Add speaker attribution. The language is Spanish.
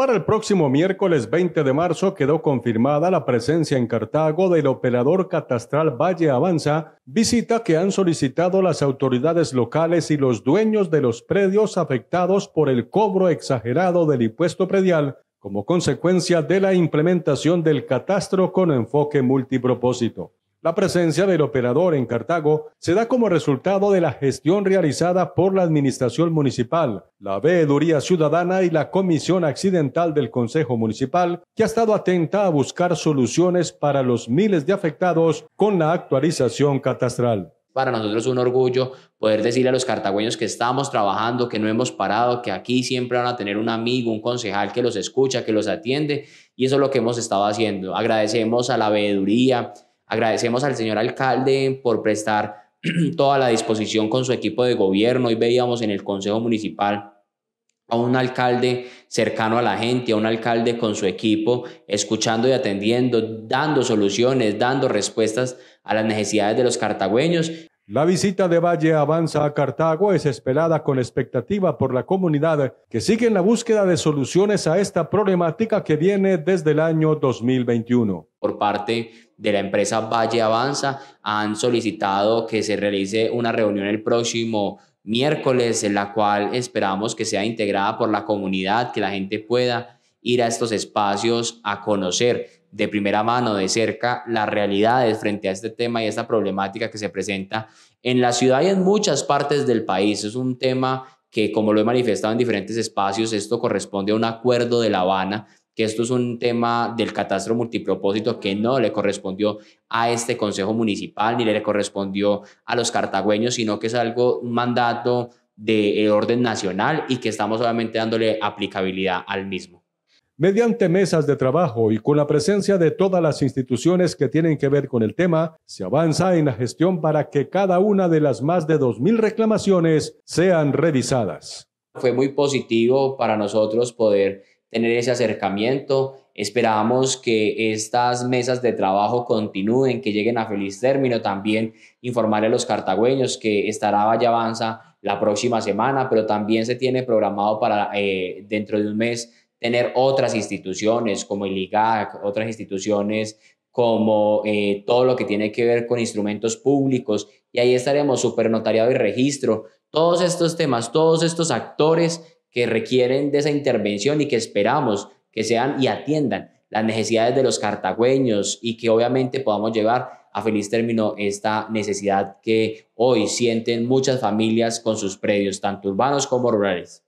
Speaker 1: Para el próximo miércoles 20 de marzo quedó confirmada la presencia en Cartago del operador catastral Valle Avanza, visita que han solicitado las autoridades locales y los dueños de los predios afectados por el cobro exagerado del impuesto predial como consecuencia de la implementación del catastro con enfoque multipropósito. La presencia del operador en Cartago se da como resultado de la gestión realizada por la Administración Municipal, la Veeduría Ciudadana y la Comisión Accidental del Consejo Municipal, que ha estado atenta a buscar soluciones para los miles de afectados con la actualización catastral
Speaker 2: para nosotros es un orgullo poder decirle a los cartagüeños que estamos trabajando, que no hemos parado, que aquí siempre van a tener un amigo, un concejal que los escucha, que los atiende y eso es lo que hemos estado haciendo. Agradecemos a la veeduría, Agradecemos al señor alcalde por prestar toda la disposición con su equipo de gobierno. Hoy veíamos en el Consejo Municipal a un alcalde cercano a la gente, a un alcalde con su equipo, escuchando y atendiendo, dando soluciones, dando respuestas a las necesidades de los cartagüeños.
Speaker 1: La visita de Valle avanza a Cartago es esperada con expectativa por la comunidad que sigue en la búsqueda de soluciones a esta problemática que viene desde el año 2021.
Speaker 2: Por parte de la empresa Valle Avanza han solicitado que se realice una reunión el próximo miércoles en la cual esperamos que sea integrada por la comunidad, que la gente pueda ir a estos espacios a conocer de primera mano, de cerca, las realidades frente a este tema y esta problemática que se presenta en la ciudad y en muchas partes del país. Es un tema que, como lo he manifestado en diferentes espacios, esto corresponde a un acuerdo de La Habana, que esto es un tema del catastro multipropósito que no le correspondió a este Consejo Municipal ni le correspondió a los cartagüeños, sino que es algo, un mandato de eh, orden nacional y que estamos obviamente dándole aplicabilidad al mismo.
Speaker 1: Mediante mesas de trabajo y con la presencia de todas las instituciones que tienen que ver con el tema, se avanza en la gestión para que cada una de las más de 2.000 reclamaciones sean revisadas.
Speaker 2: Fue muy positivo para nosotros poder tener ese acercamiento. Esperamos que estas mesas de trabajo continúen, que lleguen a feliz término. También informar a los cartagüeños que estará Valle Avanza la próxima semana, pero también se tiene programado para eh, dentro de un mes tener otras instituciones como el IGAC, otras instituciones como eh, todo lo que tiene que ver con instrumentos públicos, y ahí estaremos supernotariado y registro, todos estos temas, todos estos actores que requieren de esa intervención y que esperamos que sean y atiendan las necesidades de los cartagüeños y que obviamente podamos llevar a feliz término esta necesidad que hoy sienten muchas familias con sus predios, tanto urbanos como rurales.